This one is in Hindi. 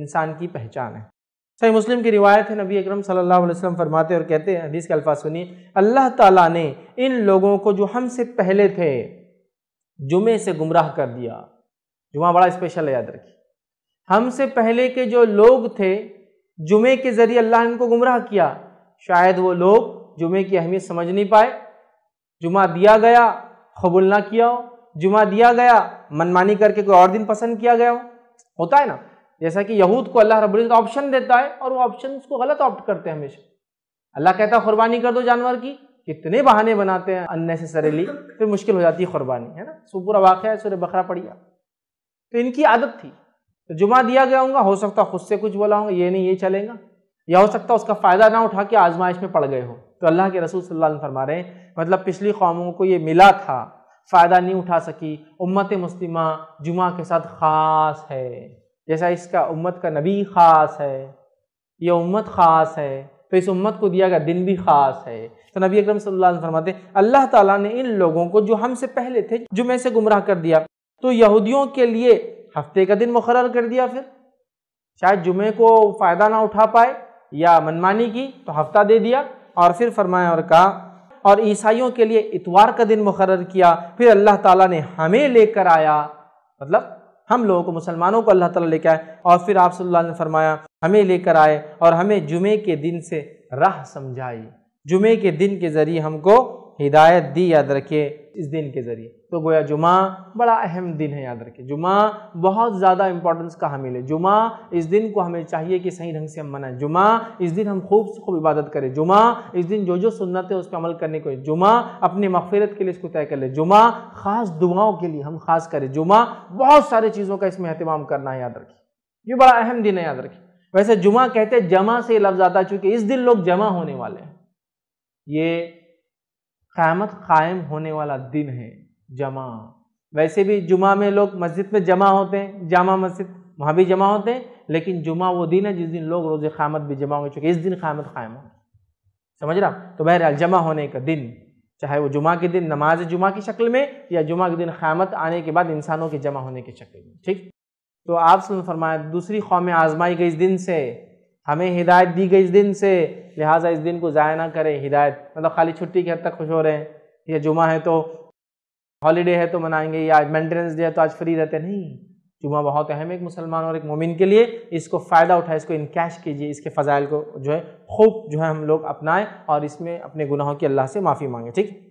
इंसान की पहचान है सही मुस्लिम की रिवायत है नबी अकरम सल्लल्लाहु अलैहि वसल्लम फरमाते और कहते हैं हदीस के अल्फाज सुनिए अल्लाह ताला ने इन लोगों को जो हमसे पहले थे जुमे से गुमराह कर दिया जुमा बड़ा स्पेशल है याद रखिए हमसे पहले के जो लोग थे जुमे के ज़रिए अल्लाह इनको गुमराह किया शायद वो लोग जुमे की अहमियत समझ नहीं पाए जुमा दिया गया कबूल ना किया हो जुमा दिया गया मनमानी करके कोई और दिन पसंद किया गया हो होता है ना जैसा कि यहूद को अल्लाह रब ऑप्शन देता है और वो ऑप्शन को गलत ऑप्ट करते हैं हमेशा अल्लाह कहता है कुरबानी कर दो जानवर की कितने बहाने बनाते हैं अननेसेसरीली फिर मुश्किल हो जाती है कुरबानी है ना सो पूरा वाक़ है सुर बकरा पढ़िया तो इनकी आदत थी तो जुमा दिया गया होगा हो सकता खुद से कुछ बोला होगा ये नहीं ये चलेगा या हो सकता उसका फ़ायदा ना उठा के आजमाइश में पड़ गए हो तो अल्लाह के रसूल सल्लल्लाहु अलैहि वसल्लम फरमा रहे हैं मतलब पिछली कौमों को ये मिला था फ़ायदा नहीं उठा सकी उम्मत मुस्लिमा जुमा के साथ ख़ास है जैसा इसका उम्मत का नबी ख़ास है यह उम्मत ख़ास है तो इस उम्मत को दिया गया दिन भी ख़ास है तो नबी अकरम सल्लल्लाहु अलैहि वसल्लम फरमाते हैं अल्लाह ताला ने इन लोगों को जो हमसे पहले थे जुमे से गुमराह कर दिया तो यहूदियों के लिए हफ्ते का दिन मुकर कर दिया फिर शायद जुमे को फ़ायदा ना उठा पाए या मनमानी की तो हफ्ता दे दिया और फिर फरमाया और कहा और ईसाइयों के लिए इतवार का दिन मुकर किया फिर अल्लाह ताला ने हमें लेकर आया मतलब हम लोगों को मुसलमानों को अल्लाह ताला लेकर आए और फिर आप सल्लल्लाहु अलैहि ने फरमाया हमें लेकर आए और हमें जुमे के दिन से राह समझाई जुमे के दिन के ज़रिए हमको हिदायत दी याद रखिए इस दिन के ज़रिए तो गोया जुमा बड़ा अहम दिन है याद रखिए जुमा बहुत ज़्यादा इंपॉर्टेंस का हमें ले जुमा इस दिन को हमें चाहिए कि सही ढंग से हम मनाएं जुमा इस दिन हम खूब खूब इबादत करें जुमा इस दिन जो जो सुन्नत है उस पर अमल करने को जुमा अपनी मफफरत के लिए इसको तय कर ले जुमा ख़ास दुआओं के लिए हम खास करें जुमा बहुत सारी चीज़ों का इसमें अहतमाम करना है याद रखिए ये बड़ा अहम दिन है याद रखिए वैसे जुमा कहते हैं जमा से लफ्ज़ आता है चूँकि इस दिन लोग जमा होने वाले हैं ये क़्यामत कायम होने वाला दिन है जमा वैसे भी जुमा में लोग मस्जिद में जमा होते हैं जामा मस्जिद वहाँ भी जमा होते हैं लेकिन जुमा वो दिन है जिस दिन लोग रोज़ क़्यामत भी जमा होंगे चूँकि इस दिन क़्यामत कायम हो समझ रहा तो बहरहाल जमा होने का दिन चाहे वो जुमा के दिन नमाज जुमा की शक्ल में या जुमा के दिन क़्यामत आने के बाद इंसानों के जमा होने की शक्ल में ठीक तो आप सुन फरमाया दूसरी कौम आजमाई गई इस दिन से हमें हिदायत दी गई इस दिन से लिहाजा इस दिन को ज़ाया ना करें हिदायत मतलब खाली छुट्टी के हद तक खुश हो रहे हैं या जुमा है तो हॉलीडे है तो मनाएंगे या मेंटेनेंस डे है तो आज फ्री रहते नहीं जुमा बहुत अहम है एक मुसलमान और एक मोमिन के लिए इसको फ़ायदा उठाए इसको इनकैश कीजिए इसके फ़जाइल को जो है खूब जो है हम लोग अपनाएं और इसमें अपने गुनाहों की अल्लाह से माफ़ी मांगें ठीक